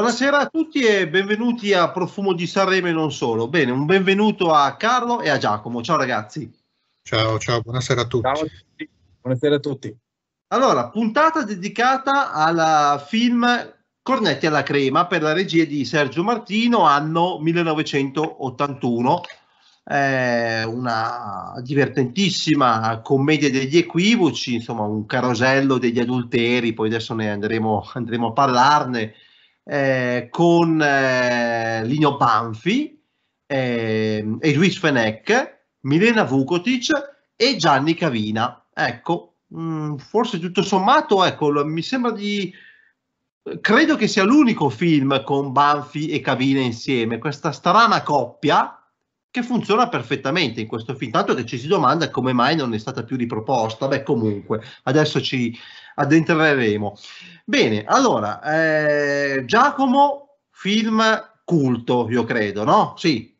Buonasera a tutti e benvenuti a Profumo di Sanremo e non solo. Bene, un benvenuto a Carlo e a Giacomo. Ciao ragazzi. Ciao, ciao, buonasera a tutti. Ciao a tutti. Buonasera a tutti. Allora, puntata dedicata al film Cornetti alla crema per la regia di Sergio Martino, anno 1981. Eh, una divertentissima commedia degli equivoci, insomma un carosello degli adulteri, poi adesso ne andremo, andremo a parlarne eh, con eh, Lino Banfi, eh, e Luis Fenech, Milena Vukotic e Gianni Cavina. Ecco, mh, mm, forse tutto sommato, ecco, mi sembra di... Credo che sia l'unico film con Banfi e Cavina insieme, questa strana coppia che funziona perfettamente in questo film, tanto che ci si domanda come mai non è stata più riproposta. Beh, comunque, adesso ci, addentreremo. Bene, allora, eh, Giacomo, film culto, io credo, no? Sì,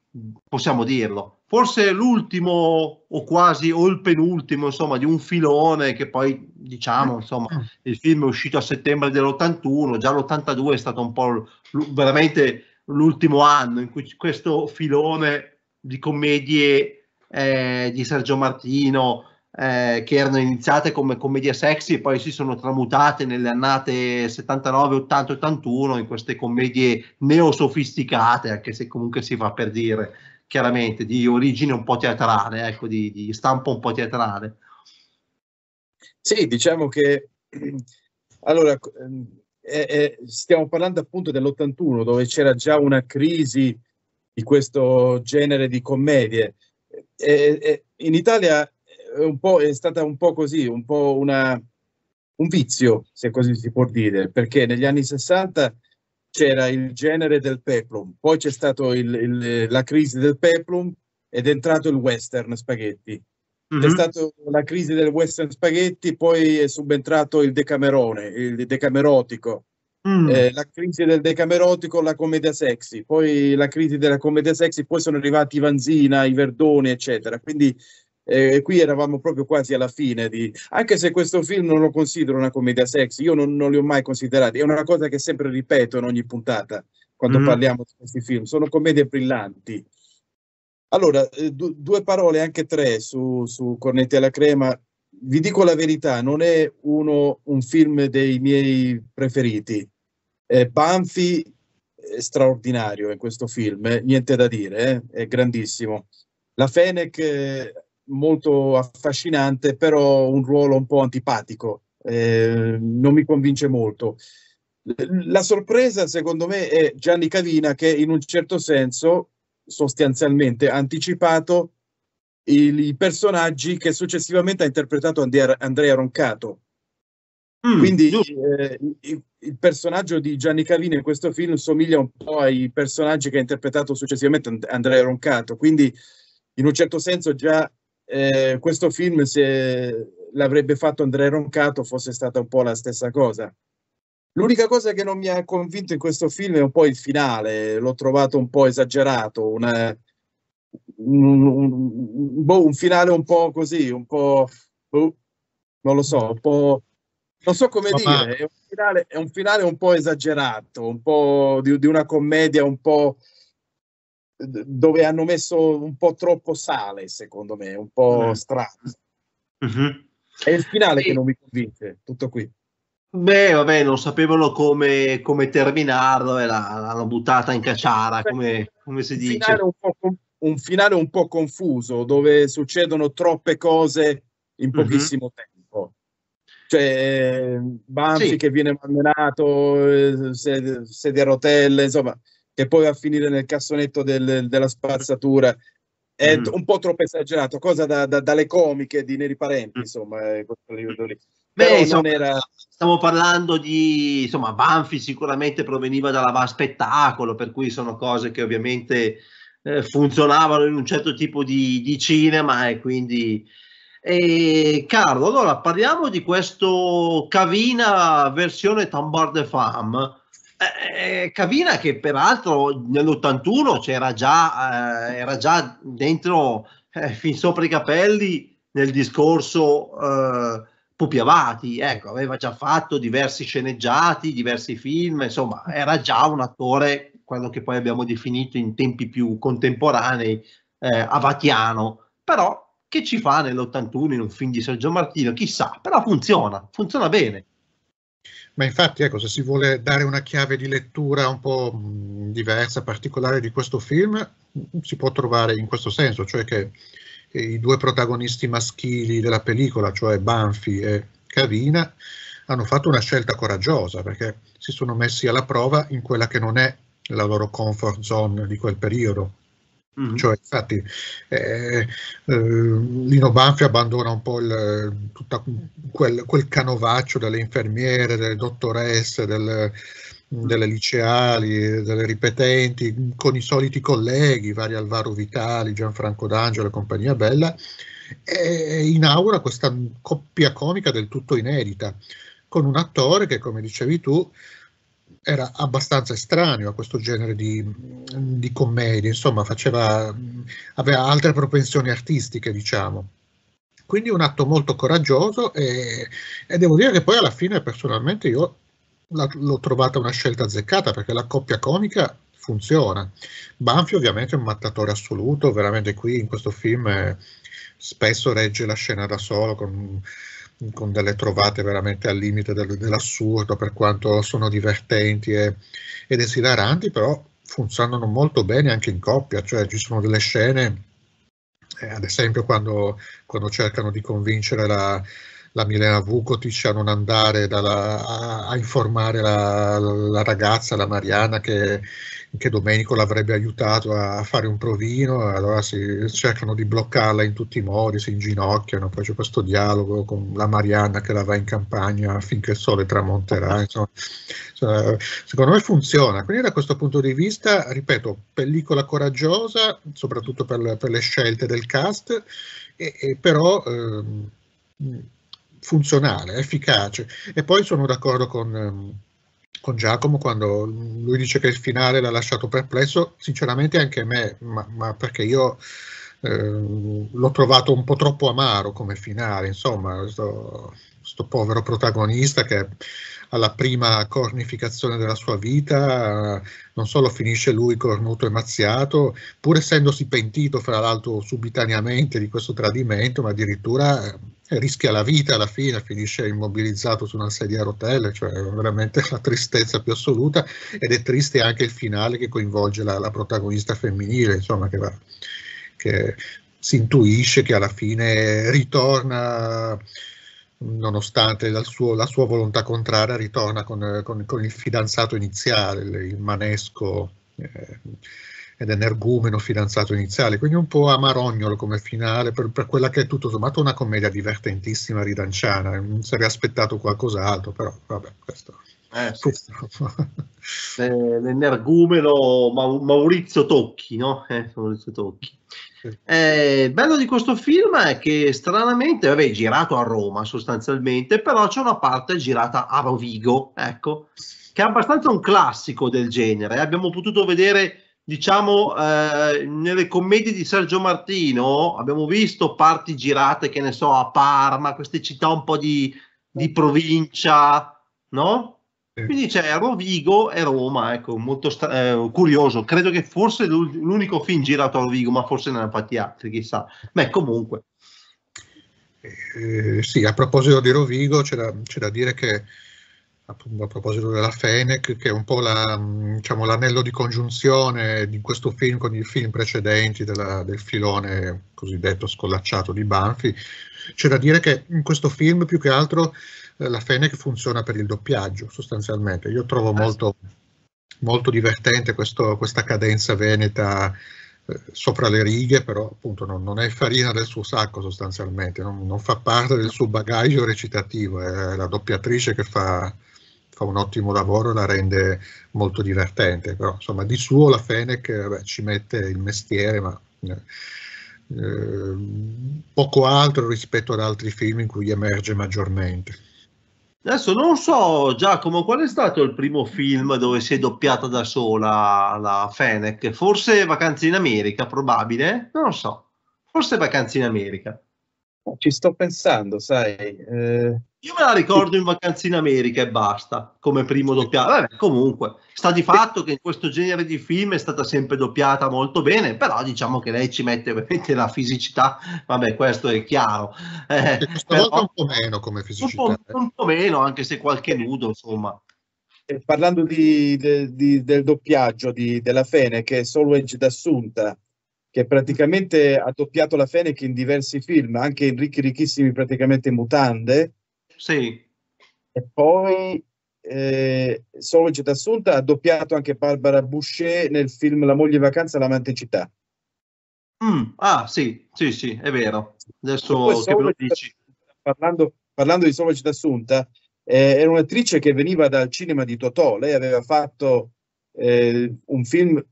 possiamo dirlo. Forse l'ultimo o quasi, o il penultimo, insomma, di un filone che poi, diciamo, insomma, il film è uscito a settembre dell'81, già l'82 è stato un po' l- veramente l'ultimo anno in cui questo filone di commedie eh, di Sergio Martino, eh, che erano iniziate come commedie sexy e poi si sono tramutate nelle annate 79, 80, 81 in queste commedie neosofisticate, anche se comunque si fa per dire chiaramente di origine un po' teatrale, ecco, di, di stampo un po' teatrale. Sì, diciamo che allora eh, eh, stiamo parlando appunto dell'81 dove c'era già una crisi di questo genere di commedie. Eh, in Italia è stata un po' così, un po' una, un vizio, se così si può dire, perché negli anni 60 c'era il genere del peplum, poi c'è stata la crisi del peplum ed è entrato il western spaghetti. Mm-hmm. C'è mhm. stata la crisi del western spaghetti, poi è subentrato il decamerone, il decamerotico. Mm. Eh, la crisi del decamerotico, la commedia sexy, poi la crisi della commedia sexy, poi sono arrivati i Vanzina, i Verdoni, eccetera. Quindi eh, qui eravamo proprio quasi alla fine di, anche se questo film non lo considero una commedia sexy, io non, non li ho mai considerati, è una cosa che sempre ripeto in ogni puntata quando mm. parliamo di questi film, sono commedie brillanti. Allora, eh, d- due parole, anche tre, su, su Cornetti alla Crema. Vi dico la verità, non è uno, un film dei miei preferiti. Eh, Banfi è straordinario in questo film, eh, niente da dire, eh, è grandissimo. La Fenech eh, molto affascinante, però un ruolo un po' antipatico, eh, non mi convince molto. La sorpresa, secondo me, è Gianni Cavina che in un certo senso, sostanzialmente, ha anticipato i, i personaggi che successivamente ha interpretato Andrea, Andrea Roncato. Mm, Quindi eh, il, il, personaggio di Gianni Cavina in questo film somiglia un po' ai personaggi che ha interpretato successivamente Andrea Roncato. Quindi in un certo senso già eh, questo film, se l'avrebbe fatto Andrea Roncato, fosse stata un po' la stessa cosa. L'unica cosa che non mi ha convinto in questo film è un po' il finale, l'ho trovato un po' esagerato, una, un, un, boh, un, finale un po' così, un po'... Boh, non lo so, un po'... Non so come Papà. dire, è un, finale, è un, finale, un po' esagerato, un po' di, di una commedia un po' dove hanno messo un po' troppo sale, secondo me, un po' mm. strano. Uh-huh. È il finale sì. che non mi convince, tutto qui. Beh, vabbè, non sapevano come, come terminarlo e l'hanno buttata in cacciara, come, come si dice. Finale un, un, finale un po' confuso, dove succedono troppe cose in mm-hmm. pochissimo uh-huh. tempo. Cioè, Banfi sì. che viene malmenato, eh, sedia a rotelle, insomma, che poi va a finire nel cassonetto del, della spazzatura. È mm. un po' troppo esagerato, cosa da, da, dalle comiche di Neri Parenti, mm. insomma, eh, Beh, insomma, era... stiamo parlando di insomma, Banfi sicuramente proveniva dalla VAR spettacolo, per cui sono cose che ovviamente eh, funzionavano in un certo tipo di, di cinema e quindi e Carlo, allora parliamo di questo Cavina versione Tambar de Fam eh, eh, Cavina che peraltro nell'81 c'era già, eh, era già dentro eh, fin sopra i capelli nel discorso eh, Pupi Avati, ecco, aveva già fatto diversi sceneggiati, diversi film, insomma era già un attore, quello che poi abbiamo definito in tempi più contemporanei, eh, avatiano, però che ci fa nell'81 in un film di Sergio Martino, chissà, però funziona, funziona bene. Ma infatti, ecco, se si vuole dare una chiave di lettura un po' mm, diversa, particolare di questo film, mm, si può trovare in questo senso, cioè che eh, i due protagonisti maschili della pellicola, cioè Banfi e Cavina, hanno fatto una scelta coraggiosa perché si sono messi alla prova in quella che non è la loro comfort zone di quel periodo, Mm-hmm. Cioè, infatti, eh, eh, Lino Banfi abbandona un po' il, tutta quel, quel, canovaccio delle infermiere, delle dottoresse, del, delle liceali, delle ripetenti, con i soliti colleghi, vari Alvaro Vitali, Gianfranco D'Angelo e compagnia bella, e inaugura questa coppia comica del tutto inedita, con un attore che, come dicevi tu, era abbastanza estraneo a questo genere di, di commedie, insomma faceva, aveva altre propensioni artistiche, diciamo. Quindi un atto molto coraggioso e, e devo dire che poi alla fine personalmente io l'ho trovata una scelta azzeccata perché la coppia comica funziona. Banfi ovviamente è un mattatore assoluto, veramente qui in questo film eh, spesso regge la scena da solo con con delle trovate veramente al limite dell'assurdo per quanto sono divertenti e, ed esilaranti, però funzionano molto bene anche in coppia, cioè ci sono delle scene, eh, ad esempio quando, quando cercano di convincere la, la Milena Vukotic a non andare dalla, a, a, informare la, la, ragazza, la Mariana, che, che Domenico l'avrebbe aiutato a fare un provino, allora si cercano di bloccarla in tutti i modi, si inginocchiano, poi c'è questo dialogo con la Mariana che la va in campagna finché il sole tramonterà, insomma, cioè, secondo me funziona, quindi da questo punto di vista, ripeto, pellicola coraggiosa, soprattutto per, per le scelte del cast, e, e però... Ehm, funzionale, efficace. E poi sono d'accordo con, ehm, con, Giacomo quando lui dice che il finale l'ha lasciato perplesso, sinceramente anche me, ma, ma perché io eh, l'ho trovato un po' troppo amaro come finale, insomma, questo povero protagonista che alla prima cornificazione della sua vita, non solo finisce lui cornuto e mazziato, pur essendosi pentito fra l'altro subitaneamente di questo tradimento, ma addirittura eh, rischia la vita alla fine, finisce immobilizzato su una sedia a rotelle, cioè veramente la tristezza più assoluta ed è triste anche il finale che coinvolge la, la protagonista femminile, insomma, che, va, che si intuisce che alla fine ritorna nonostante la, suo, la sua volontà contraria, ritorna con, eh, con, con, il fidanzato iniziale, il manesco eh, ed energumeno fidanzato iniziale, quindi un po' amarognolo come finale, per, per, quella che è tutto sommato una commedia divertentissima ridanciana, non sarei aspettato qualcos'altro, però vabbè, questo... Eh, sì. Eh, l'energumeno Maurizio Tocchi, no? Eh, Maurizio Tocchi. Eh, bello di questo film è che stranamente, vabbè, è girato a Roma sostanzialmente, però c'è una parte girata a Rovigo, ecco, che è abbastanza un classico del genere. Abbiamo potuto vedere, diciamo, eh, nelle commedie di Sergio Martino, abbiamo visto parti girate, che ne so, a Parma, queste città un po' di, di provincia, no? Quindi c'è Rovigo e Roma, ecco, molto stra- eh, curioso. Credo che forse l'unico film girato a Rovigo, ma forse ne hanno fatti altri, chissà. Beh, comunque. Eh, sì, a proposito di Rovigo, c'è da, c'è da dire che a proposito della Fenec che è un po' la, diciamo, l'anello di congiunzione di questo film con i film precedenti della, del filone cosiddetto scollacciato di Banfi, c'è da dire che in questo film più che altro eh, la Fennec funziona per il doppiaggio sostanzialmente. Io trovo ah, molto, molto divertente questo, questa cadenza veneta eh, sopra le righe, però appunto non, non, è farina del suo sacco sostanzialmente, non, non fa parte del suo bagaglio recitativo, è la doppiatrice che fa, fa un ottimo lavoro e la rende molto divertente, però insomma di suo la Fennec eh, beh, ci mette il mestiere, ma... Eh, eh, poco altro rispetto ad altri film in cui emerge maggiormente. Adesso non so, Giacomo, qual è stato il primo film dove si è doppiata da sola la Fennec? Forse Vacanze in America, probabile? Non lo so. Forse Vacanze in America. Ah, ci sto pensando, sai. Eh... Io me la ricordo in Vacanze in America e basta, come primo doppiato. Vabbè, comunque, sta di fatto che in questo genere di film è stata sempre doppiata molto bene, però diciamo che lei ci mette veramente la fisicità, vabbè, questo è chiaro. Eh, però, un po' meno come fisicità. Un po', eh. un po', meno, anche se qualche nudo, insomma. E eh, parlando di, di, del doppiaggio di, della Fene, che è solo Edge d'Assunta, che praticamente ha doppiato la Fennec in diversi film, anche in Ricchi Ricchissimi praticamente mutande. Sì. E poi eh, Solo Città Assunta ha doppiato anche Barbara Boucher nel film La moglie in vacanza e l'amante in città. Mm, ah sì, sì, sì, è vero. Adesso che lo dici. Parlando, parlando di Solo Città Assunta, eh, era un'attrice che veniva dal cinema di Totò, lei aveva fatto eh, un film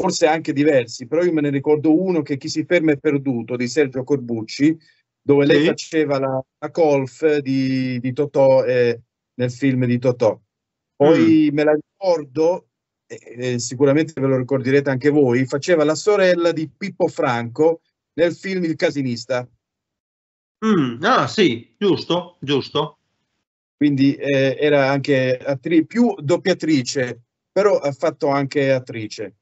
forse anche diversi, però io me ne ricordo uno che Chi si ferma è perduto di Sergio Corbucci, dove lei faceva la, la golf di, di Totò eh, nel film di Totò. Poi mm. me la ricordo, eh, sicuramente ve lo ricorderete anche voi, faceva la sorella di Pippo Franco nel film Il casinista. Mm, ah sì, giusto, giusto. Quindi eh, era anche attri- più doppiatrice, però ha fatto anche attrice.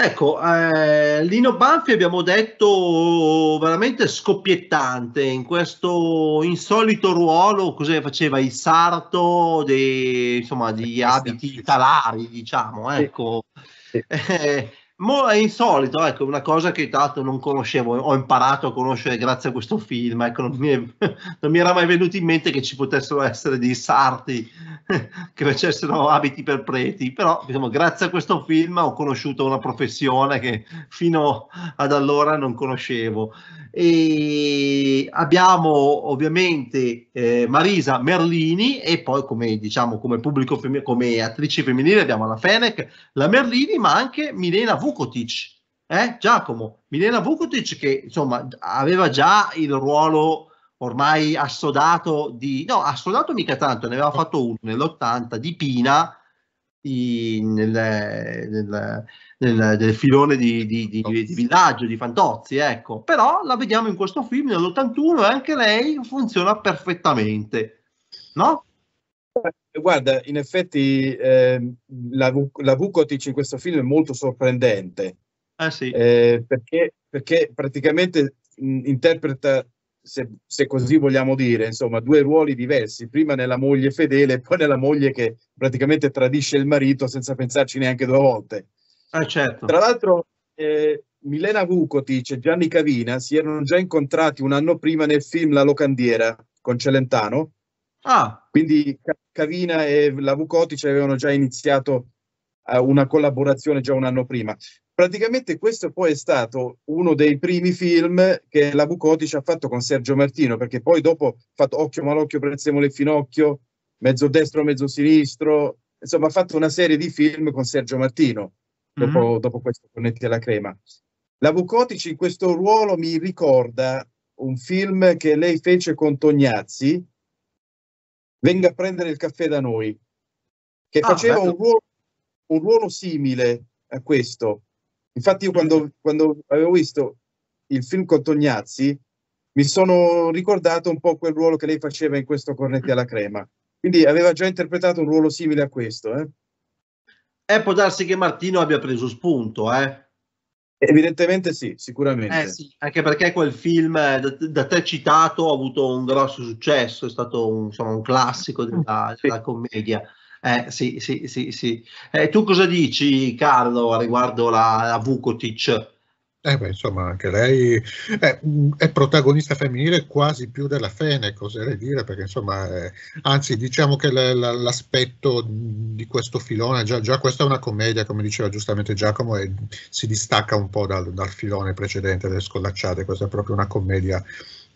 Ecco, eh, Lino Banfi abbiamo detto veramente scoppiettante in questo insolito ruolo, cos'è faceva il sarto de, insomma, di abiti talari, diciamo, ecco. Sì. Sì. Eh, Mo è insolito, ecco, una cosa che tra l'altro non conoscevo, ho imparato a conoscere grazie a questo film, ecco, non mi, è, non mi era mai venuto in mente che ci potessero essere dei sarti che facessero abiti per preti, però diciamo, grazie a questo film ho conosciuto una professione che fino ad allora non conoscevo. E abbiamo ovviamente eh, Marisa Merlini e poi come, diciamo, come, pubblico, come attrice femminile abbiamo la Fenech, la Merlini, ma anche Milena Vu Vukotic, eh? Giacomo, Milena Vukotic che insomma aveva già il ruolo ormai assodato di, no assodato mica tanto, ne aveva fatto uno nell'80 di Pina in, nel, nel, nel, nel, filone di, di, di, di, villaggio di Fantozzi, ecco. Però la vediamo in questo film nell'81 e anche lei funziona perfettamente, no? Eh, guarda, in effetti eh, la, la Vukotic in questo film è molto sorprendente. Ah, sì. eh, perché, perché, praticamente mh, interpreta, se, se, così vogliamo dire, insomma, due ruoli diversi, prima nella moglie fedele e poi nella moglie che praticamente tradisce il marito senza pensarci neanche due volte. Ah, certo. Tra l'altro, eh, Milena Vukotic e Gianni Cavina si erano già incontrati un anno prima nel film La Locandiera con Celentano. Ah. Quindi Cavina e la Vukotic avevano già iniziato eh, una collaborazione già un anno prima. Praticamente questo poi è stato uno dei primi film che la Vukotic ha fatto con Sergio Martino, perché poi dopo ha fatto Occhio Malocchio, Prezzemolo e Finocchio, Mezzo Destro, Mezzo Sinistro, insomma ha fatto una serie di film con Sergio Martino, dopo, mm-hmm. dopo questo Connetti alla Crema. La Vukotic in questo ruolo mi ricorda un film che lei fece con Tognazzi, venga a prendere il caffè da noi, che ah, faceva un ruolo, un ruolo, simile a questo. Infatti io quando, quando avevo visto il film con Tognazzi, mi sono ricordato un po' quel ruolo che lei faceva in questo Cornetti alla crema. Quindi aveva già interpretato un ruolo simile a questo. Eh, eh può darsi che Martino abbia preso spunto, eh? Evidentemente sì, sicuramente. Eh sì, anche perché quel film eh, da, te citato ha avuto un grosso successo, è stato un, insomma, un classico della, mm, sì. della commedia. Eh, sì, sì, sì, sì. Eh, tu cosa dici, Carlo, riguardo la, la Vukotic? Eh beh, insomma, anche lei è, è, protagonista femminile quasi più della Fenech, oserei dire, perché insomma, è, eh, anzi, diciamo che l'aspetto di questo filone, già, già, questa è una commedia, come diceva giustamente Giacomo, e si distacca un po' dal, dal filone precedente delle scollacciate, questa è proprio una commedia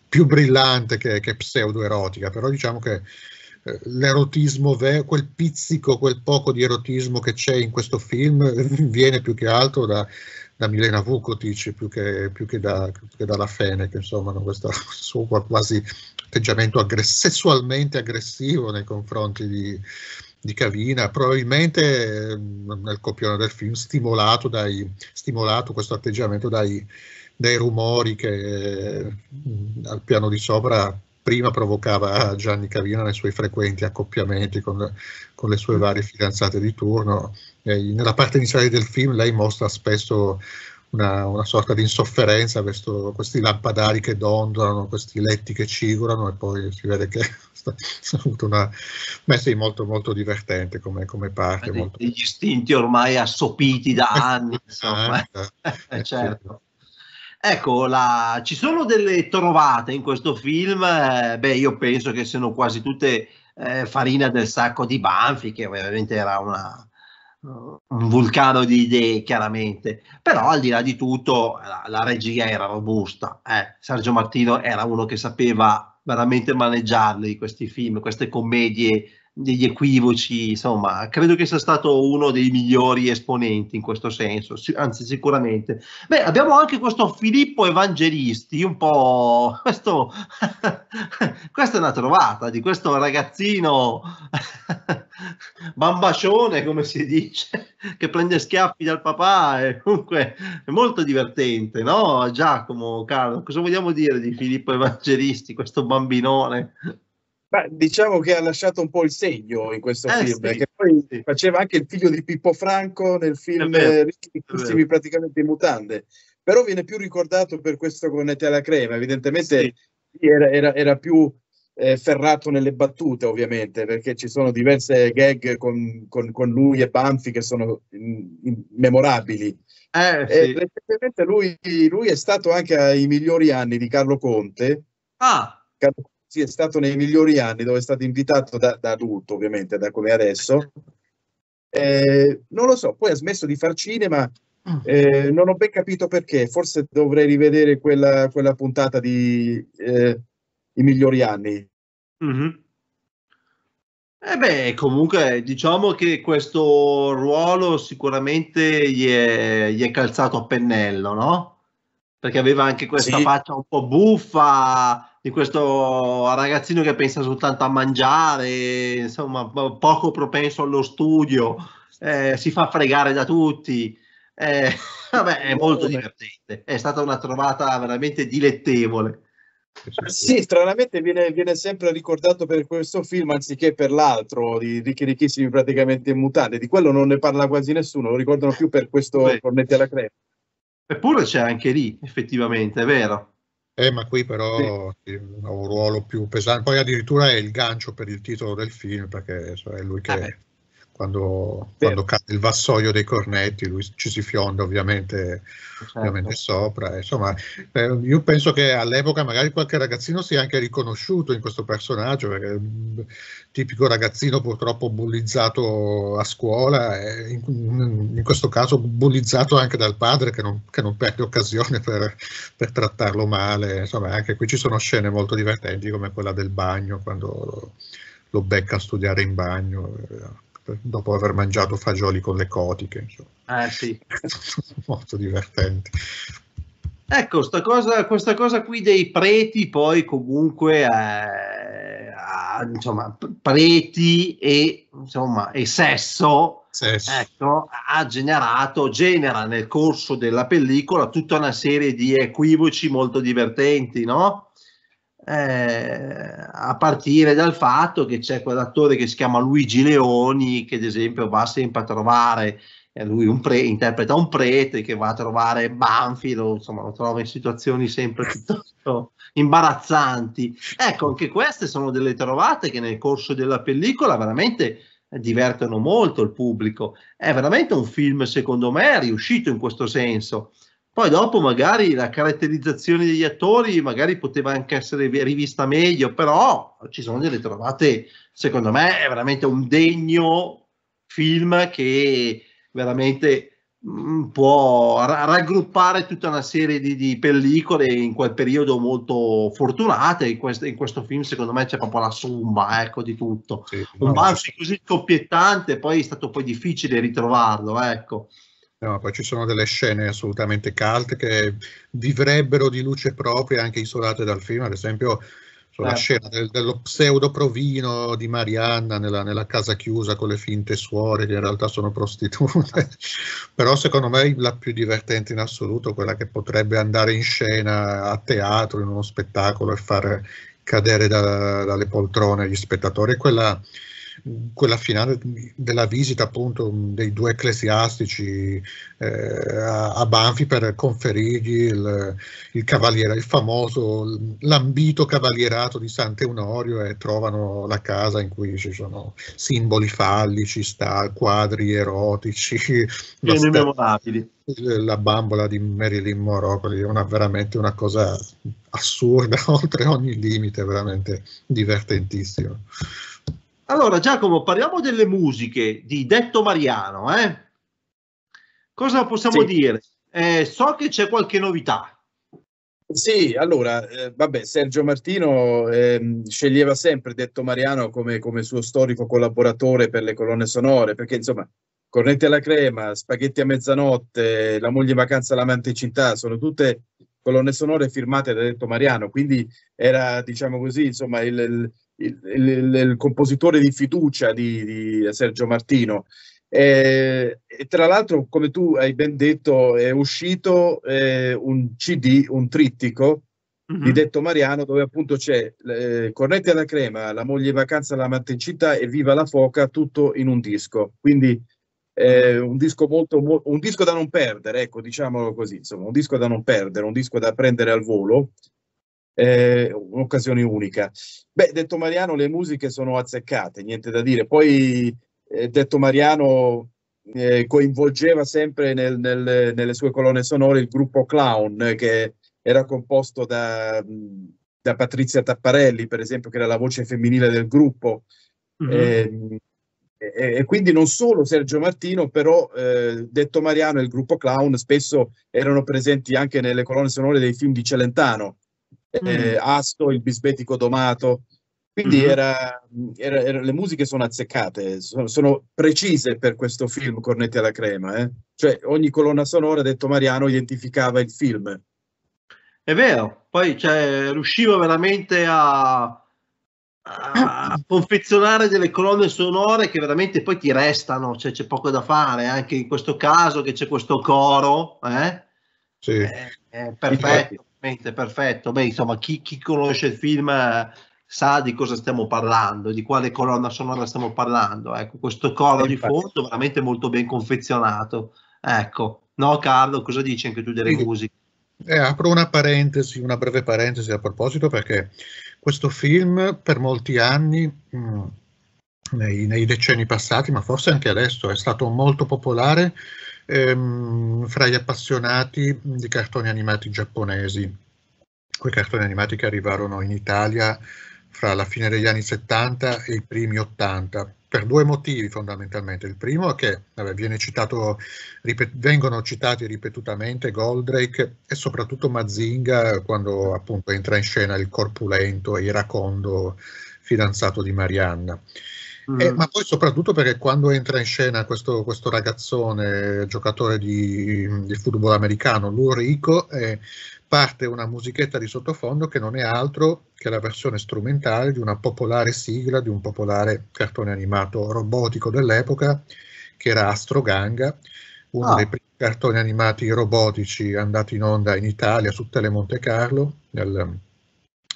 più brillante che, che pseudo-erotica, però diciamo che eh, l'erotismo quel pizzico, quel poco di erotismo che c'è in questo film viene più che altro da, da Milena Vukotic più che, più che, da, più che dalla Fenech, insomma, no? questo suo quasi atteggiamento aggress- sessualmente aggressivo nei confronti di, di Cavina, probabilmente ehm, nel copione del film stimolato, dai, stimolato questo atteggiamento dai, dai rumori che eh, al piano di sopra prima provocava Gianni Cavina nei suoi frequenti accoppiamenti con, con le sue mm. varie fidanzate di turno eh, nella parte iniziale del film lei mostra spesso una, una, sorta di insofferenza verso questi lampadari che dondolano, questi letti che cigolano e poi si vede che è stata una messa sì, molto, molto divertente come, come parte. Degli molto... istinti ormai assopiti da anni, insomma. Esatto, eh, certo. certo. Ecco, la... ci sono delle trovate in questo film, eh, beh io penso che siano quasi tutte eh, farina del sacco di Banfi, che ovviamente era una, un vulcano di idee, chiaramente. Però al di là di tutto la, la regia era robusta. Eh. Sergio Martino era uno che sapeva veramente maneggiarli questi film, queste commedie degli equivoci, insomma, credo che sia stato uno dei migliori esponenti in questo senso, anzi sicuramente. Beh, abbiamo anche questo Filippo Evangelisti, un po' questo questa è una trovata di questo ragazzino bambacione, come si dice, che prende schiaffi dal papà, e comunque è molto divertente, no? Giacomo, Carlo, cosa vogliamo dire di Filippo Evangelisti, questo bambinone? Beh, diciamo che ha lasciato un po' il segno in questo eh, film, sì, che poi faceva anche il figlio di Pippo Franco nel film eh, Ricchissimi praticamente in mutande, però viene più ricordato per questo con alla crema, evidentemente sì. era, era, era, più eh, ferrato nelle battute ovviamente, perché ci sono diverse gag con, con, con lui e Banfi che sono in, in, memorabili. Eh, sì. recentemente lui, lui, è stato anche ai migliori anni di Carlo Conte. Ah sì, è stato nei migliori anni dove è stato invitato da, da adulto, ovviamente, da come adesso. Eh, non lo so, poi ha smesso di far cinema, mm. eh, non ho ben capito perché, forse dovrei rivedere quella, quella puntata di eh, I migliori anni. Mm-hmm. E eh beh, comunque diciamo che questo ruolo sicuramente gli è, gli è calzato a pennello, no? Perché aveva anche questa sì. faccia un po' buffa, di questo ragazzino che pensa soltanto a mangiare, insomma, poco propenso allo studio, eh, si fa fregare da tutti. Eh, vabbè, è molto divertente. È stata una trovata veramente dilettevole. Sì, stranamente viene, viene sempre ricordato per questo film anziché per l'altro di Ricchi Ricchissimi praticamente in mutande. Di quello non ne parla quasi nessuno, lo ricordano più per questo Beh. Cornetti alla crema. Eppure c'è anche lì, effettivamente, è vero. Eh, ma qui però sì. ha un ruolo più pesante. Poi addirittura è il gancio per il titolo del film, perché è lui che... Ah, quando, quando cade il vassoio dei cornetti, lui ci si fionda ovviamente, certo. ovviamente sopra. Insomma, eh, io penso che all'epoca magari qualche ragazzino sia anche riconosciuto in questo personaggio, perché è un tipico ragazzino purtroppo bullizzato a scuola, eh, in, in, questo caso bullizzato anche dal padre che non, che non perde occasione per, per, trattarlo male. Insomma, anche qui ci sono scene molto divertenti come quella del bagno, quando lo, lo becca a studiare in bagno. Eh cioè, dopo aver mangiato fagioli con le cotiche. Insomma. Ah sì. molto divertente. Ecco, cosa, questa cosa qui dei preti poi comunque... Eh, insomma, preti e, insomma, e sesso Ecco, ha generato, genera nel corso della pellicola tutta una serie di equivoci molto divertenti, no? eh, a partire dal fatto che c'è quell'attore che si chiama Luigi Leoni, che ad esempio va sempre a trovare, eh, lui un pre, interpreta un prete che va a trovare Banfi, insomma, lo trova in situazioni sempre piuttosto imbarazzanti. Ecco, anche queste sono delle trovate che nel corso della pellicola veramente divertono molto il pubblico. È veramente un film, secondo me, riuscito in questo senso. Poi dopo magari la caratterizzazione degli attori magari poteva anche essere rivista meglio, però ci sono delle trovate, secondo me è veramente un degno film che veramente mm, può raggruppare tutta una serie di, di, pellicole in quel periodo molto fortunate. In questo, in questo, film secondo me c'è proprio la somma ecco, di tutto. Sì, un no, balzo così scoppiettante, poi è stato poi difficile ritrovarlo. Ecco. No, poi ci sono delle scene assolutamente cult che vivrebbero di luce propria anche isolate dal film, ad esempio sulla eh. scena del, dello pseudo provino di Marianna nella, nella, casa chiusa con le finte suore che in realtà sono prostitute, però secondo me la più divertente in assoluto, quella che potrebbe andare in scena a teatro, in uno spettacolo e far cadere da, dalle poltrone gli spettatori, quella quella finale della visita appunto dei due ecclesiastici eh, a, a, Banfi per conferirgli il, il cavaliere, il famoso, l'ambito cavalierato di Sant'Eunorio e trovano la casa in cui ci sono simboli fallici, sta, quadri erotici. Bene memorabili la bambola di Marilyn Monroe, è una, veramente una cosa assurda, oltre ogni limite, veramente divertentissima. Allora, Giacomo, parliamo delle musiche di Detto Mariano. Eh? Cosa possiamo sì. dire? Eh, so che c'è qualche novità. Sì, allora, eh, vabbè, Sergio Martino eh, sceglieva sempre Detto Mariano come, come, suo storico collaboratore per le colonne sonore, perché insomma, Cornetti alla crema, Spaghetti a mezzanotte, La moglie in vacanza alla Mantecità, sono tutte colonne sonore firmate da Detto Mariano, quindi era, diciamo così, insomma, il il, il, il compositore di fiducia di, di Sergio Martino. E, e, tra l'altro, come tu hai ben detto, è uscito eh, un CD, un trittico mm-hmm. di mhm. Detto Mariano, dove appunto c'è eh, Cornetti alla crema, La moglie in vacanza, La matta in città e Viva la foca, tutto in un disco. Quindi eh, un, disco molto, un disco da non perdere, ecco, diciamolo così, insomma, un disco da non perdere, un disco da prendere al volo eh, un'occasione unica. Beh, detto Mariano, le musiche sono azzeccate, niente da dire. Poi, eh, detto Mariano, eh, coinvolgeva sempre nel, nel, nelle sue colonne sonore il gruppo Clown, che era composto da, da Patrizia Tapparelli, per esempio, che era la voce femminile del gruppo. Mm-hmm. Ehm, e, e, quindi non solo Sergio Martino, però eh, detto Mariano e il gruppo Clown spesso erano presenti anche nelle colonne sonore dei film di Celentano eh, mm. Asto, il bisbetico domato. Quindi mm-hmm. era, era, era, le musiche sono azzeccate, sono, sono, precise per questo film Cornetti alla crema. Eh? Cioè ogni colonna sonora, detto Mariano, identificava il film. È vero, poi cioè, riusciva veramente a, a confezionare delle colonne sonore che veramente poi ti restano, cioè, c'è poco da fare, anche in questo caso che c'è questo coro. Eh? Sì. È, eh, è perfetto. Assolutamente, perfetto. Beh, insomma, chi, chi, conosce il film eh, sa di cosa stiamo parlando, di quale colonna sonora stiamo parlando. Ecco, questo coro di fondo veramente molto ben confezionato. Ecco, no Carlo, cosa dici anche tu delle sì. musiche? Eh, apro una parentesi, una breve parentesi a proposito, perché questo film per molti anni, mh, mm, nei, nei decenni passati, ma forse anche adesso, è stato molto popolare ehm, fra gli appassionati di cartoni animati giapponesi, quei cartoni animati che arrivarono in Italia fra la fine degli anni 70 e i primi 80, per due motivi fondamentalmente. Il primo è che vabbè, citato, vengono citati ripetutamente Goldrake e soprattutto Mazinga quando appunto entra in scena il corpulento e iracondo fidanzato di Marianna. Eh, mm. Eh, ma poi soprattutto perché quando entra in scena questo, questo ragazzone, giocatore di, di football americano, Lurico, eh, parte una musichetta di sottofondo che non è altro che la versione strumentale di una popolare sigla di un popolare cartone animato robotico dell'epoca, che era Astro Ganga, uno oh. dei primi cartoni animati robotici andati in onda in Italia su Tele Monte Carlo nel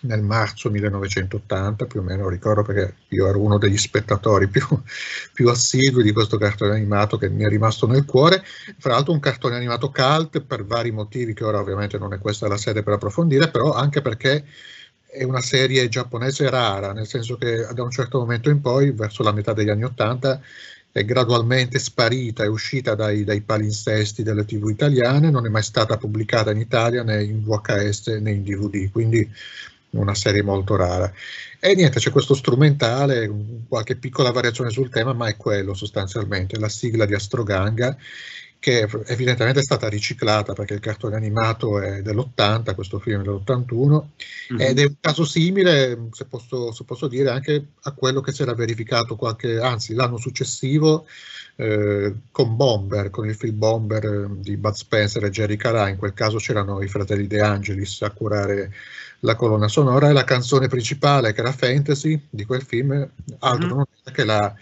nel marzo 1980, più o meno ricordo perché io ero uno degli spettatori più, più, assidui di questo cartone animato che mi è rimasto nel cuore, fra l'altro un cartone animato cult per vari motivi che ora ovviamente non è questa la sede per approfondire, però anche perché è una serie giapponese rara, nel senso che da un certo momento in poi, verso la metà degli anni 80, è gradualmente sparita, è uscita dai, dai, palinsesti delle tv italiane, non è mai stata pubblicata in Italia né in VHS né in DVD, quindi una serie molto rara. E niente, c'è questo strumentale, qualche piccola variazione sul tema, ma è quello sostanzialmente, la sigla di Astroganga, che evidentemente è stata riciclata perché il cartone animato è dell'80, questo film è dell'81, mm-hmm. ed è un caso simile, se posso, se posso, dire, anche a quello che si era verificato qualche, anzi l'anno successivo eh, con Bomber, con il film Bomber eh, di Bud Spencer e Jerry Carà, in quel caso c'erano i fratelli De Angelis a curare la colonna sonora e la canzone principale, che era Fantasy, di quel film, altro mm. non era che la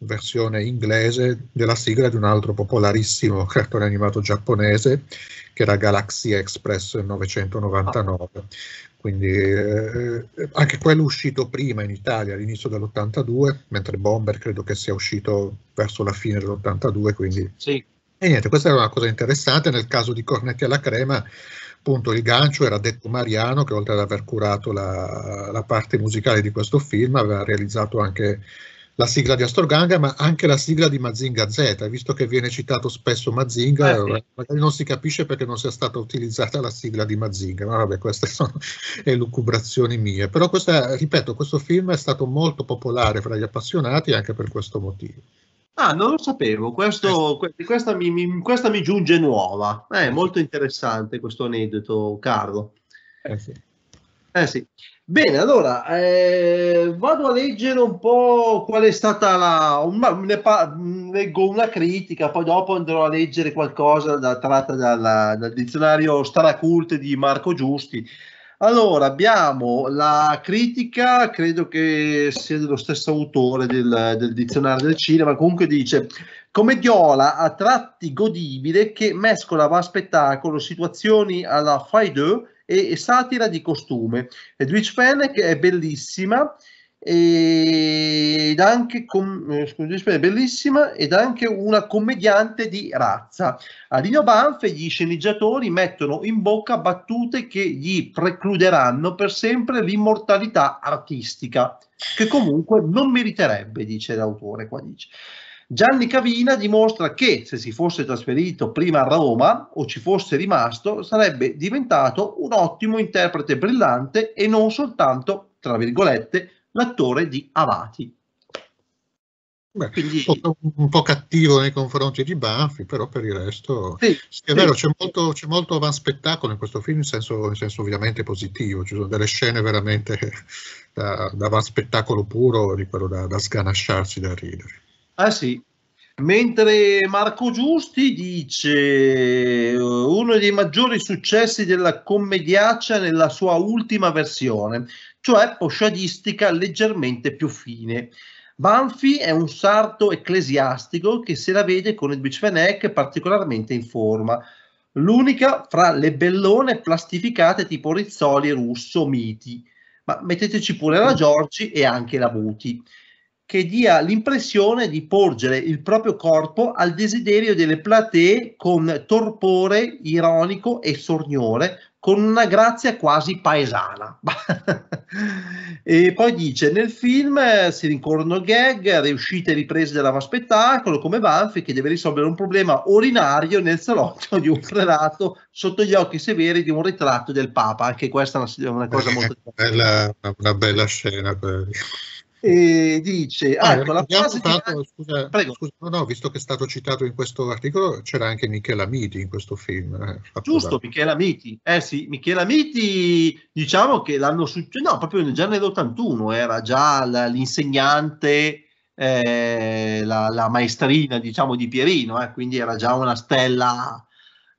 versione inglese della sigla di un altro popolarissimo cartone animato giapponese, che era Galaxy Express 999. Quindi eh, anche quello uscito prima in Italia all'inizio dell'82, mentre Bomber credo che sia uscito verso la fine dell'82, quindi... Sì. E niente, questa era una cosa interessante, nel caso di Cornetti alla crema appunto il gancio era detto Mariano che oltre ad aver curato la, la parte musicale di questo film aveva realizzato anche la sigla di Astroganga ma anche la sigla di Mazinga Z, visto che viene citato spesso Mazinga, ah, sì. magari non si capisce perché non sia stata utilizzata la sigla di Mazinga, ma vabbè, queste sono elucubrazioni mie. Però questa, ripeto, questo film è stato molto popolare fra gli appassionati anche per questo motivo. Ah, non lo sapevo, questo, eh questa, mi, mi, questa, mi, giunge nuova. È eh, eh molto interessante questo aneddoto, Carlo. Eh sì. Eh sì. Bene, allora eh, vado a leggere un po' qual è stata la. Un, ne pa, leggo una critica, poi dopo andrò a leggere qualcosa da, tratta dalla, dal dizionario Staracult di Marco Giusti allora, abbiamo la critica, credo che sia dello stesso autore del, del dizionario del cinema, comunque dice come Commediola a tratti godibile che mescolava a spettacolo situazioni alla Fai 2 e, e satira di costume. Edwidge Fennec è bellissima ed anche com- eh, scusate, bellissima ed anche una commediante di razza. A Rino Banfe gli sceneggiatori mettono in bocca battute che gli precluderanno per sempre l'immortalità artistica, che comunque non meriterebbe, dice l'autore qua dice. Gianni Cavina dimostra che se si fosse trasferito prima a Roma o ci fosse rimasto, sarebbe diventato un ottimo interprete brillante e non soltanto, tra virgolette, l'attore di Avati. Beh, Quindi... un, po', un, po', cattivo nei confronti di Banfi, però per il resto sì, sì, è vero, c'è molto, c'è molto van spettacolo in questo film, in senso, in senso, ovviamente positivo, ci sono delle scene veramente da, da van spettacolo puro, di quello da, da sganasciarsi, da ridere. Ah sì, Mentre Marco Giusti dice eh, uno dei maggiori successi della commediaccia nella sua ultima versione, cioè posciadistica leggermente più fine. Banfi è un sarto ecclesiastico che se la vede con il Bicfenec particolarmente in forma, l'unica fra le bellone plastificate tipo Rizzoli e Russo miti, ma metteteci pure la mm. Giorgi e anche la Buti che dia l'impressione di porgere il proprio corpo al desiderio delle platee con torpore ironico e sornore, con una grazia quasi paesana. e poi dice, nel film eh, si rincorrono gag, riuscite riprese spettacolo, come Banfi che deve risolvere un problema urinario nel salotto di un prelato sotto gli occhi severi di un ritratto del Papa. Anche questa è una, una cosa molto... una bella, una bella scena. Per e dice ah, ecco, la frase tanto, di... scusa, Prego. scusa no, no, visto che è stato citato in questo articolo c'era anche Michela Miti in questo film eh, giusto da... Michela Miti eh sì Michela Miti diciamo che l'anno successo no proprio già nell'81 era già l'insegnante eh, la, la, maestrina diciamo di Pierino eh, quindi era già una stella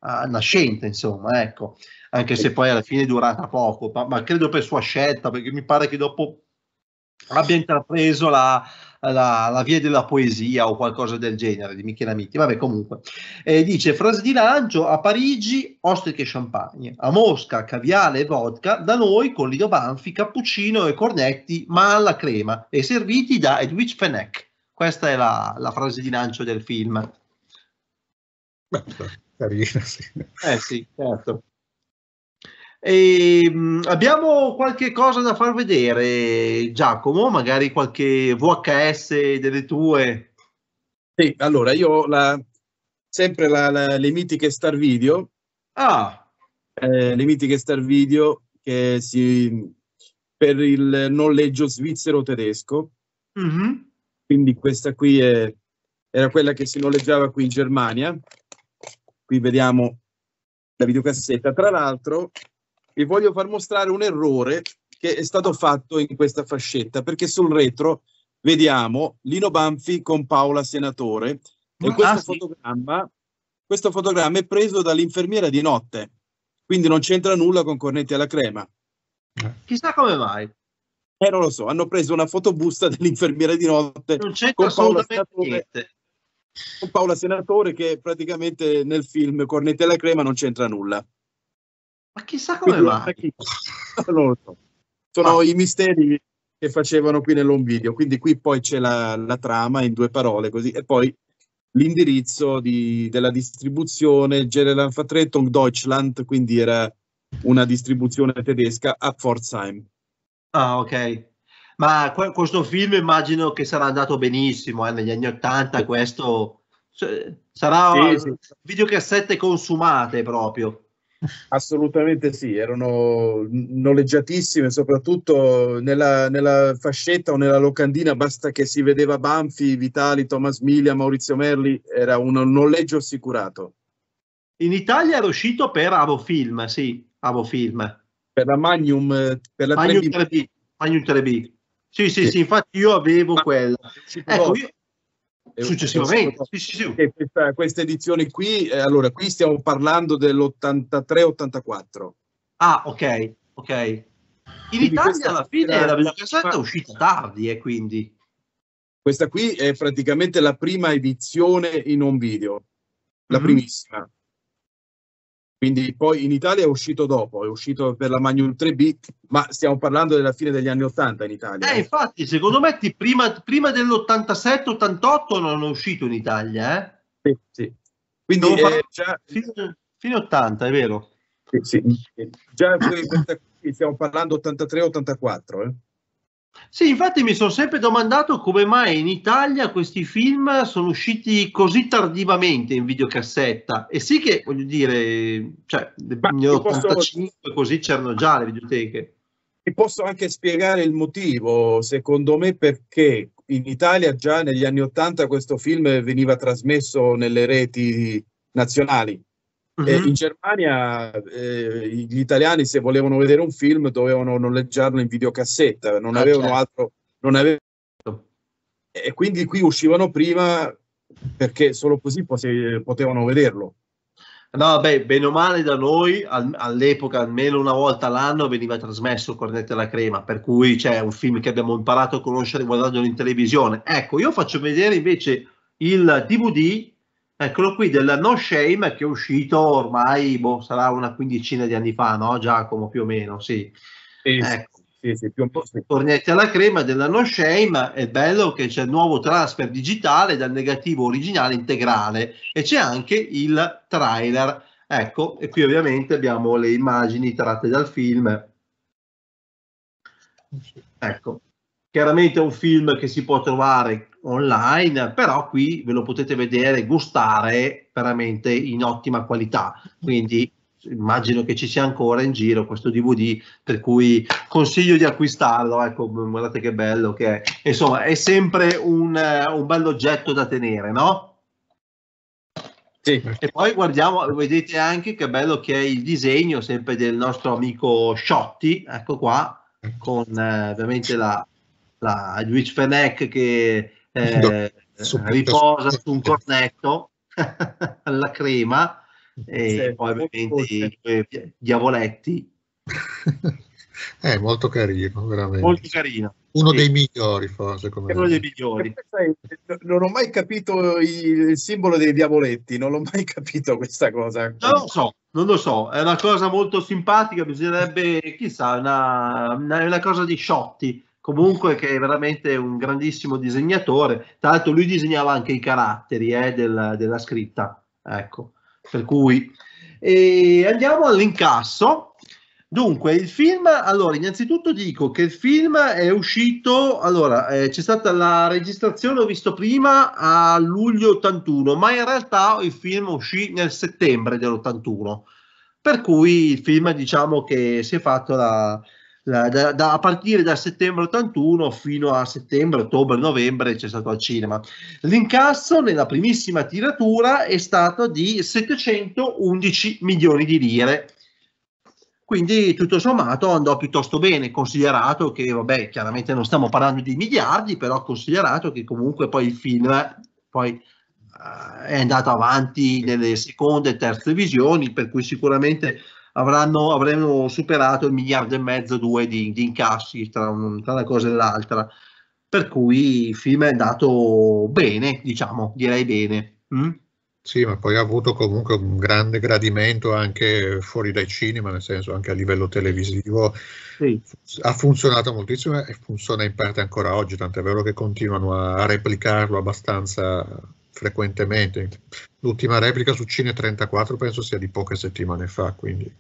uh, nascente insomma ecco anche se poi alla fine è durata poco ma, ma credo per sua scelta perché mi pare che dopo abbia intrapreso la, la, la, via della poesia o qualcosa del genere di Michela Mitti, vabbè comunque. Eh, dice frase di lancio a Parigi ostriche e champagne, a Mosca caviale e vodka, da noi con Lido Banfi, cappuccino e cornetti ma alla crema e serviti da Edwidge Fenech. Questa è la, la frase di lancio del film. carina, sì. Eh sì, certo. E, ehm, mh, abbiamo qualche cosa da far vedere, Giacomo, magari qualche VHS delle tue. Sì, allora io la, sempre la, la, le mitiche Star Video. Ah. Eh, le mitiche Star Video che si, per il noleggio svizzero-tedesco. Mm-hmm. Quindi questa qui è, era quella che si noleggiava qui in Germania. Qui vediamo la videocassetta. Tra l'altro, vi voglio far mostrare un errore che è stato fatto in questa fascetta, perché sul retro vediamo Lino Banfi con Paola Senatore e ah, questo, ah, sì. fotogramma, questo fotogramma è preso dall'infermiera di notte, quindi non c'entra nulla con Cornetti alla crema. Chissà come mai. Eh, non lo so, hanno preso una fotobusta dell'infermiera di notte con Paola, Senatore, con Paola Senatore che praticamente nel film Cornetti alla crema non c'entra nulla. Ma chissà come mai. Sono ma... i misteri che facevano qui nell'home video, quindi qui poi c'è la, la trama in due parole così e poi l'indirizzo di, della distribuzione General Vertretung Deutschland, quindi era una distribuzione tedesca a Pforzheim. Ah, ok. Ma que- questo film immagino che sarà andato benissimo eh, negli anni Ottanta, questo cioè, sarà sì, sì. videocassette consumate proprio. Assolutamente sì, erano noleggiatissime, soprattutto nella, nella, fascetta o nella locandina, basta che si vedeva Banfi, Vitali, Thomas Miglia, Maurizio Merli, era un noleggio assicurato. In Italia era uscito per Avofilm, sì, Avofilm. Per la Magnum, per la Magnum 3B. 3B. Magnum 3B. Sì, sì, sì, sì infatti io avevo Ma, quella. Ecco, io, successivamente. Sì, sì, sì. Questa, questa, edizione qui, eh, allora qui stiamo parlando dell'83-84. Ah, ok, ok. In quindi Italia alla fine era, la videocassetta è uscita tardi e eh, quindi... Questa qui è praticamente la prima edizione in home video, la mm-hmm. primissima quindi poi in Italia è uscito dopo, è uscito per la Magnum 3B, ma stiamo parlando della fine degli anni 80 in Italia. Eh, infatti, secondo me prima, prima dell'87-88 non è uscito in Italia, eh? Sì, sì. Quindi eh, già... fine, fine 80, è vero? Sì, sì. Già stiamo parlando 83-84, eh? Sì, infatti mi sono sempre domandato come mai in Italia questi film sono usciti così tardivamente in videocassetta. E sì che, voglio dire, cioè, nel 1985 posso... così c'erano già le videoteche. Ti posso anche spiegare il motivo, secondo me, perché in Italia già negli anni Ottanta questo film veniva trasmesso nelle reti nazionali eh, in Germania eh, gli italiani se volevano vedere un film dovevano noleggiarlo in videocassetta, non ah, avevano certo. altro, non avevano... e quindi qui uscivano prima perché solo così potevano vederlo. No, beh, bene o male da noi al, all'epoca almeno una volta all'anno veniva trasmesso Cornetto alla crema, per cui c'è un film che abbiamo imparato a conoscere guardandolo in televisione. Ecco, io faccio vedere invece il DVD Eccolo qui del No Shame che è uscito ormai, boh, sarà una quindicina di anni fa, no Giacomo, più o meno, sì. sì ecco. Sì, sì, più un po', sì. Tornetti alla crema della No Shame, è bello che c'è il nuovo transfer digitale dal negativo originale integrale e c'è anche il trailer. Ecco, e qui ovviamente abbiamo le immagini tratte dal film. Ecco, chiaramente è un film che si può trovare online, però qui ve lo potete vedere, gustare veramente in ottima qualità, quindi immagino che ci sia ancora in giro questo DVD, per cui consiglio di acquistarlo, ecco, guardate che bello che è, insomma è sempre un, un bell'oggetto da tenere, no? Sì. E poi guardiamo, vedete anche che bello che è il disegno sempre del nostro amico Sciotti, ecco qua, con eh, ovviamente la, la Luigi Fenech che eh, riposa su un cornetto alla crema e sì, poi ovviamente i diavoletti. È eh, molto carino, veramente. Molto carino. Uno sì. dei migliori, forse. Come uno dei migliori. Non ho mai capito il, simbolo dei diavoletti, non l'ho mai capito questa cosa. Non lo so, non lo so. È una cosa molto simpatica, bisognerebbe, chissà, è una, una cosa di sciotti comunque che è veramente un grandissimo disegnatore, tra l'altro lui disegnava anche i caratteri eh, del, della scritta, ecco, per cui e andiamo all'incasso. Dunque, il film, allora, innanzitutto dico che il film è uscito, allora, eh, c'è stata la registrazione, ho visto prima, a luglio 81, ma in realtà il film uscì nel settembre dell'81, per cui il film diciamo che si è fatto la, da, da, a partire da settembre 81 fino a settembre, ottobre, novembre c'è stato al cinema. L'incasso nella primissima tiratura è stato di 711 milioni di lire. Quindi tutto sommato andò piuttosto bene, considerato che, vabbè, chiaramente non stiamo parlando di miliardi, però considerato che comunque poi il film poi, uh, è andato avanti nelle seconde e terze visioni, per cui sicuramente avranno, avremo superato il miliardo e mezzo, due di, di incassi tra, un, tra una cosa e l'altra. Per cui il film è andato bene, diciamo, direi bene. Mm? Sì, ma poi ha avuto comunque un grande gradimento anche fuori dai cinema, nel senso anche a livello televisivo. Sì. Ha funzionato moltissimo e funziona in parte ancora oggi, tant'è vero che continuano a replicarlo abbastanza frequentemente. L'ultima replica su Cine 34 penso sia di poche settimane fa, quindi.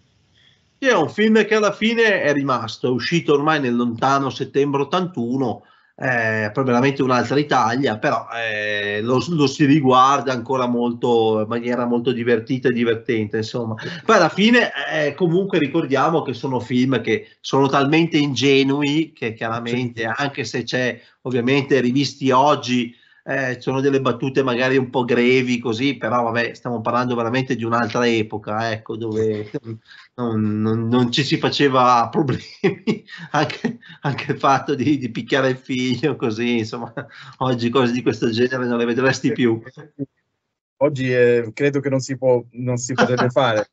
Sì, è un film che alla fine è rimasto, è uscito ormai nel lontano settembre 81, eh, poi veramente un'altra Italia, però eh, lo, lo, si riguarda ancora molto in maniera molto divertita e divertente, insomma. Poi alla fine eh, comunque ricordiamo che sono film che sono talmente ingenui che chiaramente anche se c'è ovviamente rivisti oggi eh, sono delle battute magari un po' grevi così, però vabbè, stiamo parlando veramente di un'altra epoca, ecco, dove non, non, non ci si faceva problemi, anche, anche, il fatto di, di, picchiare il figlio così, insomma, oggi cose di questo genere non le vedresti più. Oggi eh, credo che non si, può, non si potrebbe fare.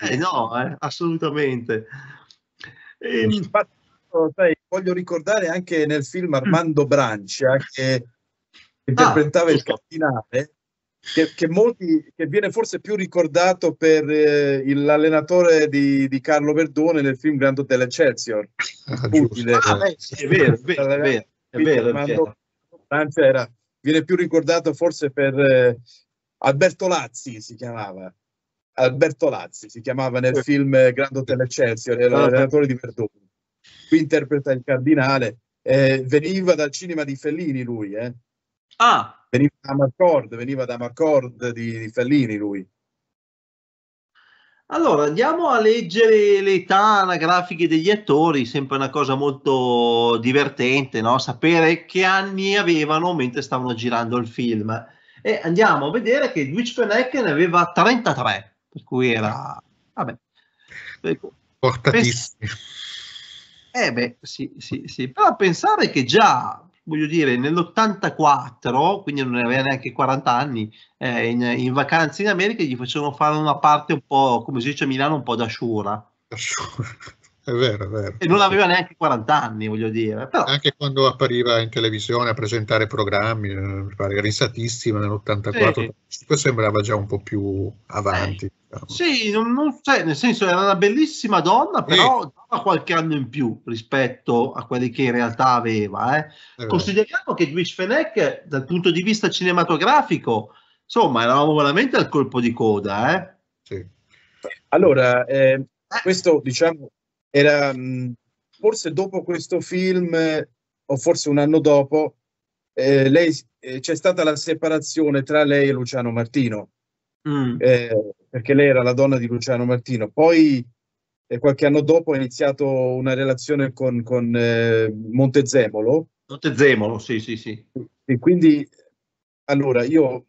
eh, no, eh, assolutamente. E, Infatti, ehm, sai, voglio ricordare anche nel film Armando Brancia che interpretava ah, il cardinale, che, che, molti, che, viene forse più ricordato per eh, l'allenatore di, di, Carlo Verdone nel film Grand Hotel Excelsior. Ah, Ah, beh, sì, è vero, è vero, è vero. È vero, è vero. Francia era, viene più ricordato forse per eh, Alberto Lazzi, si chiamava. Alberto Lazzi si chiamava nel film Grand Hotel Excelsior, era ah, l'allenatore di Verdone. Qui interpreta il cardinale. Eh, veniva dal cinema di Fellini lui, eh? Ah. Veniva da Marcord, veniva da Marcord di, di Fellini lui. Allora, andiamo a leggere le età anagrafiche degli attori, sempre una cosa molto divertente, no? sapere che anni avevano mentre stavano girando il film. E andiamo a vedere che Dwitch ne aveva 33, per cui era... Vabbè. Ecco. Portatissimo. Eh beh, sì, sì, sì. Però pensare che già voglio dire, nell'84, quindi non aveva neanche 40 anni, eh, in, in, vacanza in America gli facevano fare una parte un po', come si dice a Milano, un po' da sciura. Da sciura. È vero, è vero. E non aveva neanche 40 anni, voglio dire. Però... Anche quando appariva in televisione a presentare programmi, eh, pare risatissima nell'84, sì. sembrava già un po' più avanti. Eh. Diciamo. Sì, non, non, cioè, nel senso era una bellissima donna, però sì. dava qualche anno in più rispetto a quelli che in realtà aveva. Eh. Consideriamo che Luis Fenech, dal punto di vista cinematografico, insomma, eravamo veramente al colpo di coda. Eh? Sì. Allora, eh, eh. questo diciamo era mm, forse dopo questo film, o forse un anno dopo, eh, lei, eh, c'è stata la separazione tra lei e Luciano Martino, mm. eh, perché lei era la donna di Luciano Martino. Poi, eh, qualche anno dopo, ha iniziato una relazione con, con eh, Montezemolo. Montezemolo, sì, sì, sì. E quindi, allora, io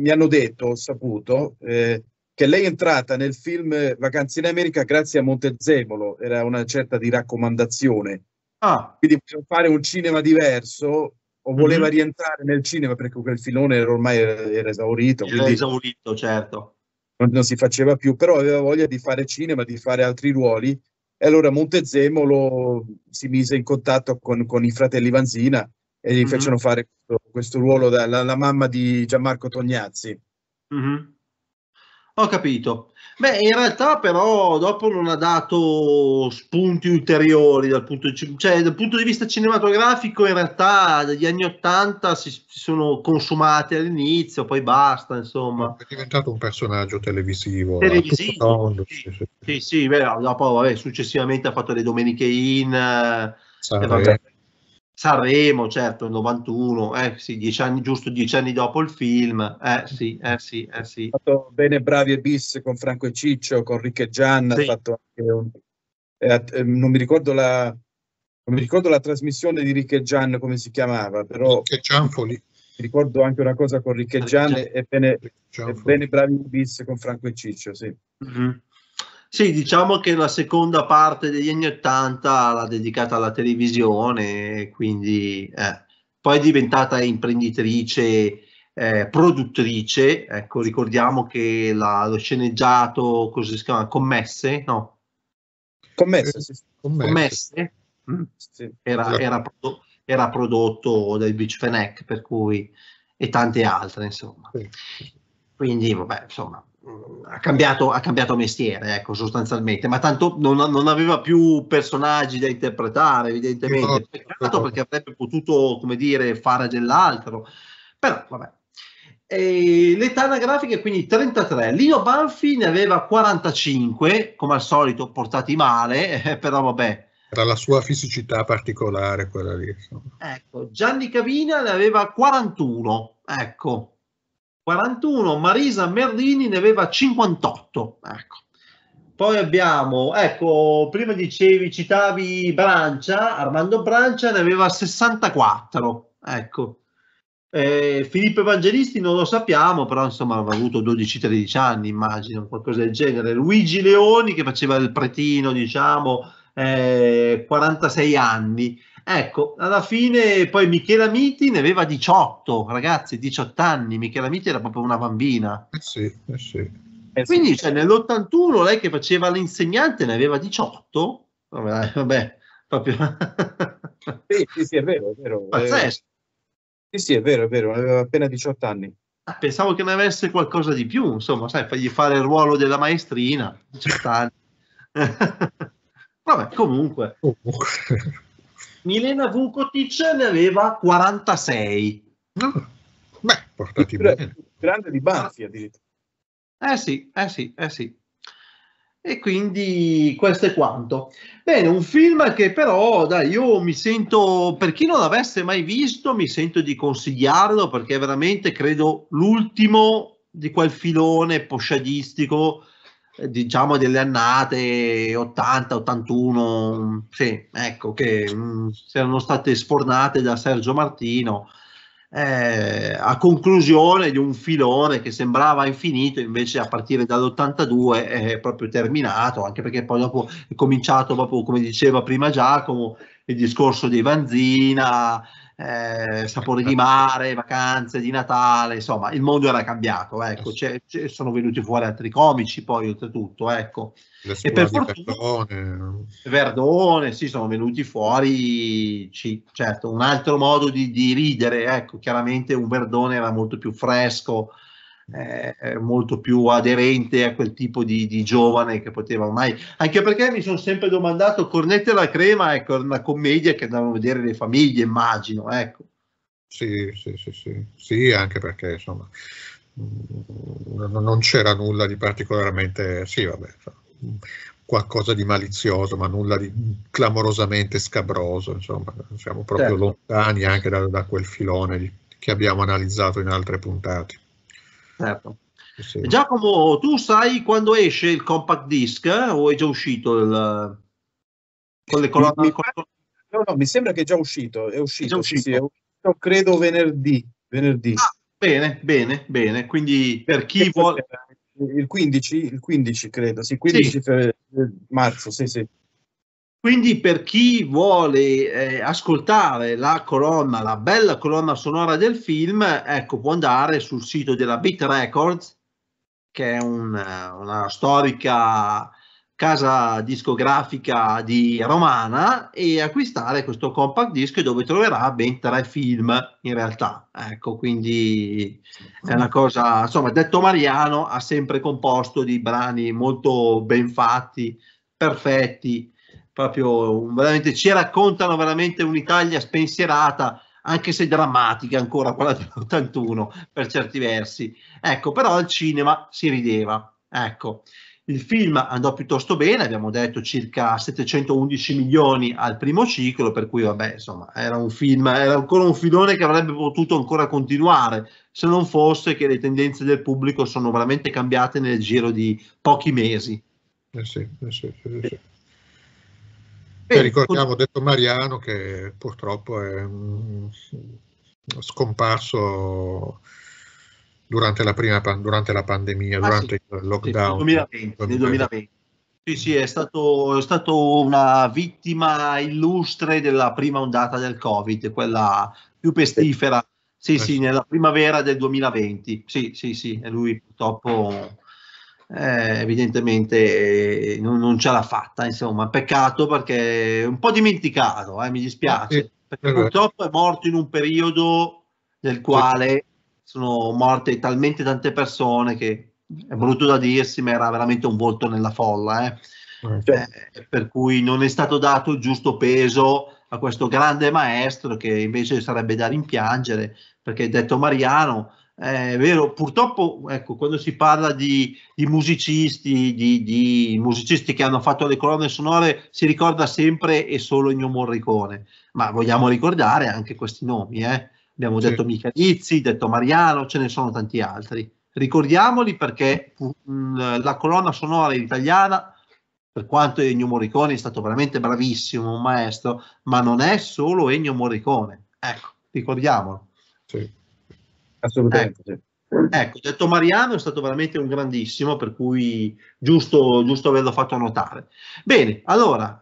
mi hanno detto, ho saputo, eh, che lei è entrata nel film Vacanze in America grazie a Montezemolo, era una certa di raccomandazione. Ah. Quindi per fare un cinema diverso o mhm. voleva mm-hmm. rientrare nel cinema perché quel filone era ormai era esaurito. Era esaurito, certo. Non, non, si faceva più, però aveva voglia di fare cinema, di fare altri ruoli. E allora Montezemolo si mise in contatto con, con i fratelli Vanzina e gli mm-hmm. fecero fare questo, questo ruolo dalla mamma di Gianmarco Tognazzi. Mm-hmm. Ho capito. Beh, in realtà però dopo non ha dato spunti ulteriori dal punto di, cioè, dal punto di vista cinematografico, in realtà dagli anni Ottanta si, si, sono consumati all'inizio, poi basta, insomma. È diventato un personaggio televisivo. Televisivo. Sì, sì, sì. sì beh, dopo vabbè, successivamente ha fatto le Domeniche In. Eh, Sanremo, certo, il 91, eh sì, dieci anni, giusto dieci anni dopo il film, eh sì, eh sì, eh sì. Ha fatto bene Bravi e Bis con Franco e Ciccio, con Ricche e Gian, sì. un, eh, eh, non, mi la, non mi ricordo la... trasmissione di Ricche e Gian come si chiamava, però... Ricche Gianfoli. Ricordo anche una cosa con Ricche e Gian e bene, Bravi e Bis con Franco e Ciccio, sì. Mm-hmm. Sì, diciamo che la seconda parte degli anni 80 l'ha dedicata alla televisione, quindi eh, poi è diventata imprenditrice, eh, produttrice. Ecco, ricordiamo che la, lo sceneggiato, così si chiama, Commesse, no? Commesse, sì, commesse. commesse? Mm? era, esatto. era, prodotto, era, prodotto dai Beach Fenech, per cui e tante altre, insomma. Quindi, vabbè, insomma, ha cambiato, ha cambiato mestiere, ecco, sostanzialmente, ma tanto non, non aveva più personaggi da interpretare, evidentemente, no, peccato no. perché avrebbe potuto, come dire, fare dell'altro, però vabbè. E l'età anagrafica è quindi 33, Lino Banfi ne aveva 45, come al solito portati male, eh, però vabbè. Era la sua fisicità particolare quella lì. Insomma. Ecco, Gianni Cavina ne aveva 41, ecco, 41, Marisa Merlini ne aveva 58. Ecco. Poi abbiamo, ecco, prima dicevi, citavi Brancia, Armando Brancia ne aveva 64. Ecco. Eh, Filippo Evangelisti non lo sappiamo, però insomma aveva avuto 12-13 anni, immagino, qualcosa del genere. Luigi Leoni che faceva il pretino, diciamo, eh, 46 anni. Ecco, alla fine poi Michela Miti ne aveva 18, ragazzi, 18 anni, Michela Miti era proprio una bambina. Eh sì, eh sì. Eh Quindi cioè, nell'81 lei che faceva l'insegnante ne aveva 18, vabbè, vabbè proprio... sì, sì, sì, è vero, è vero. Pazzesco. Eh, sì, sì, è vero, è vero, aveva appena 18 anni. Ah, pensavo che ne avesse qualcosa di più, insomma, sai, fargli fare il ruolo della maestrina, 18 anni. vabbè, comunque. comunque. Milena Vukotic ne aveva 46. No. Beh, portati bene. Grande di Banfi ah. addirittura. Eh sì, eh sì, eh sì. E quindi questo è quanto. Bene, un film che però, dai, io mi sento, per chi non l'avesse mai visto, mi sento di consigliarlo perché è veramente, credo, l'ultimo di quel filone posciadistico eh, diciamo delle annate 80, 81, mm, sì, ecco, che mh, mm, erano state sfornate da Sergio Martino eh, a conclusione di un filone che sembrava infinito, invece a partire dall'82 è proprio terminato, anche perché poi dopo è cominciato proprio come diceva prima Giacomo, il discorso di Vanzina, eh, sapore di mare, vacanze di Natale, insomma, il mondo era cambiato, ecco, c'è, c'è, sono venuti fuori altri comici poi oltretutto, ecco. E per fortuna Verdone. Verdone, sì, sono venuti fuori, sì, certo, un altro modo di, di ridere, ecco, chiaramente un Verdone era molto più fresco, eh, eh, molto più aderente a quel tipo di, di, giovane che poteva ormai, anche perché mi sono sempre domandato, Cornetto e la crema è ecco, una commedia che andavano a vedere le famiglie, immagino, ecco. Sì, sì, sì, sì, sì anche perché insomma non c'era nulla di particolarmente, sì vabbè, qualcosa di malizioso, ma nulla di clamorosamente scabroso, insomma, siamo proprio certo. lontani anche da, da quel filone di, che abbiamo analizzato in altre puntate certo. Sì. Giacomo, tu sai quando esce il compact disc eh, o è già uscito il, con le colonne? Mi, con... No, no, mi sembra che è già uscito, è uscito, è già uscito. Sì, sì, è uscito credo venerdì. venerdì. Ah, bene, bene, bene, quindi per chi vuole... Il 15, il 15 credo, sì, 15 marzo, sì, sì. Quindi per chi vuole eh, ascoltare la colonna, la bella colonna sonora del film, ecco, può andare sul sito della Beat Records, che è un, una storica casa discografica di Romana e acquistare questo compact disc dove troverà ben tre film in realtà. Ecco, quindi è una cosa, insomma, detto Mariano ha sempre composto di brani molto ben fatti, perfetti proprio veramente ci raccontano veramente un'Italia spensierata anche se drammatica ancora quella dell'81 per certi versi ecco però al cinema si rideva ecco il film andò piuttosto bene abbiamo detto circa 711 milioni al primo ciclo per cui vabbè insomma era un film era ancora un filone che avrebbe potuto ancora continuare se non fosse che le tendenze del pubblico sono veramente cambiate nel giro di pochi mesi eh sì, eh sì, sì, Bene, ricordiamo, detto Mariano, che purtroppo è scomparso durante la, prima, durante la pandemia, ah, durante sì. il lockdown. Sì, nel 2020, 2020. 2020. Sì, sì, è stato, è stato, una vittima illustre della prima ondata del Covid, quella più pestifera. Sì, eh, sì, nella primavera del 2020. Sì, sì, sì, e lui purtroppo eh, evidentemente eh, non, non, ce l'ha fatta, insomma, peccato perché è un po' dimenticato, eh, mi dispiace, eh, perché purtroppo è morto in un periodo nel quale sono morte talmente tante persone che è brutto da dirsi, ma era veramente un volto nella folla, eh. Cioè, per cui non è stato dato il giusto peso a questo grande maestro che invece sarebbe da rimpiangere, perché detto Mariano, è vero, purtroppo ecco, quando si parla di, di musicisti, di, di, musicisti che hanno fatto le colonne sonore, si ricorda sempre e solo Ennio Morricone, ma vogliamo ricordare anche questi nomi. Eh? Abbiamo sì. detto Michalizzi, detto Mariano, ce ne sono tanti altri. Ricordiamoli perché la colonna sonora italiana, per quanto Ennio Morricone è stato veramente bravissimo, un maestro, ma non è solo Ennio Morricone. Ecco, ricordiamolo. Assolutamente. Ecco. Sì. Ecco, detto Mariano è stato veramente un grandissimo, per cui giusto, giusto averlo fatto notare. Bene, allora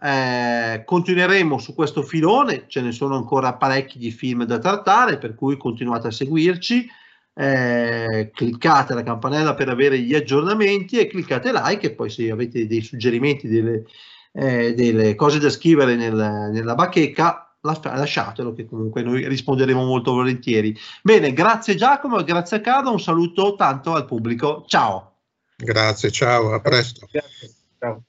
eh, continueremo su questo filone, ce ne sono ancora parecchi di film da trattare, per cui continuate a seguirci, eh, cliccate la campanella per avere gli aggiornamenti e cliccate like e poi se avete dei suggerimenti, delle, eh, delle cose da scrivere nel, nella bacheca, lasciatelo che comunque noi risponderemo molto volentieri. Bene, grazie Giacomo, grazie a Carlo, un saluto tanto al pubblico. Ciao. Grazie, ciao, a presto. Grazie, ciao.